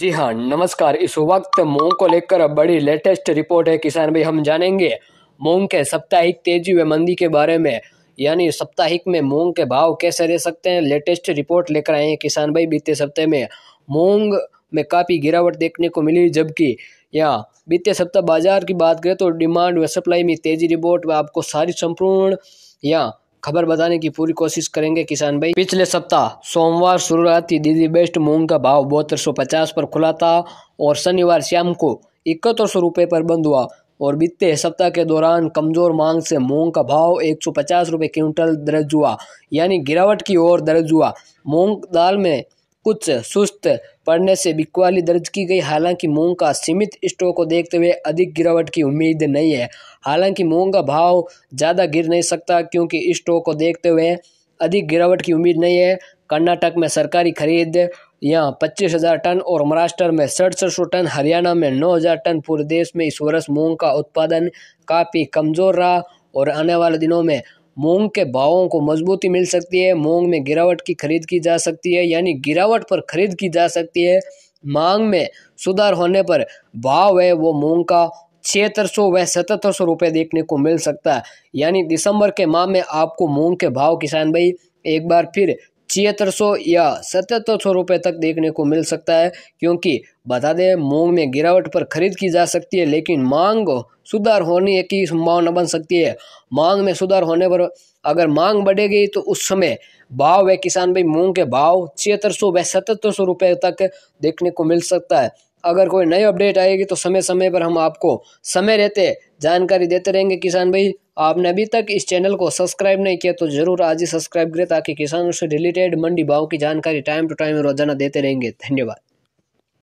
जी हाँ नमस्कार इस वक्त मूंग को लेकर बड़ी लेटेस्ट रिपोर्ट है किसान भाई हम जानेंगे मूंग के साप्ताहिक तेजी व मंदी के बारे में यानी साप्ताहिक में मूंग के भाव कैसे रह सकते हैं लेटेस्ट रिपोर्ट लेकर आए हैं किसान भाई बीते सप्ताह में मूंग में काफ़ी गिरावट देखने को मिली जबकि यहाँ बीते सप्ताह बाजार की बात करें तो डिमांड व सप्लाई में तेजी रिपोर्ट व आपको सारी संपूर्ण यहाँ खबर बताने की पूरी कोशिश करेंगे किसान भाई पिछले सप्ताह सोमवार शुरुआती दीदी बेस्ट मूंग का भाव बहत्तर सौ पचास पर खुला था और शनिवार शाम को इकहत्तर सौ रुपये पर बंद हुआ और बीते सप्ताह के दौरान कमजोर मांग से मूंग का भाव एक सौ पचास रुपये क्विंटल दर्ज हुआ यानी गिरावट की ओर दर्ज हुआ मूंग दाल में कुछ सुस्त पड़ने से बिकवाली दर्ज की गई हालांकि मूंग का सीमित स्टॉक को देखते हुए अधिक गिरावट की उम्मीद नहीं है हालांकि मूंग का भाव ज़्यादा गिर नहीं सकता क्योंकि स्टॉक को देखते हुए अधिक गिरावट की उम्मीद नहीं है कर्नाटक में सरकारी खरीद यहाँ पच्चीस हज़ार टन और महाराष्ट्र में सड़सठ सौ टन हरियाणा में नौ हज़ार टन पूरे देश में इस वर्ष मूंग का उत्पादन काफ़ी कमज़ोर रहा और आने वाले दिनों में मूंग के भावों को मजबूती मिल सकती है मूंग में गिरावट की खरीद की जा सकती है यानी गिरावट पर खरीद की जा सकती है मांग में सुधार होने पर भाव है वो मूंग का छिहत्तर सौ व सतहत्तर सौ रुपये देखने को मिल सकता है यानी दिसंबर के माह में आपको मूंग के भाव किसान भाई एक बार फिर छिहत्तर सौ या सतहत्तर सौ रुपये तक देखने को मिल सकता है क्योंकि बता दें मूंग में गिरावट पर खरीद की जा सकती है लेकिन मांग सुधार होने की संभावना बन सकती है मांग में सुधार होने पर अगर मांग बढ़ेगी तो उस समय भाव व किसान भाई मूंग के भाव छिहत्तर सौ व सतहत्तर सौ रुपये तक देखने को मिल सकता है अगर कोई नई अपडेट आएगी तो समय समय पर हम आपको समय रहते जानकारी देते रहेंगे किसान भाई आपने अभी तक इस चैनल को सब्सक्राइब नहीं किया तो जरूर आज ही सब्सक्राइब करें ताकि किसानों से रिलेटेड मंडी भाव की जानकारी टाइम टू टाइम रोजाना देते रहेंगे धन्यवाद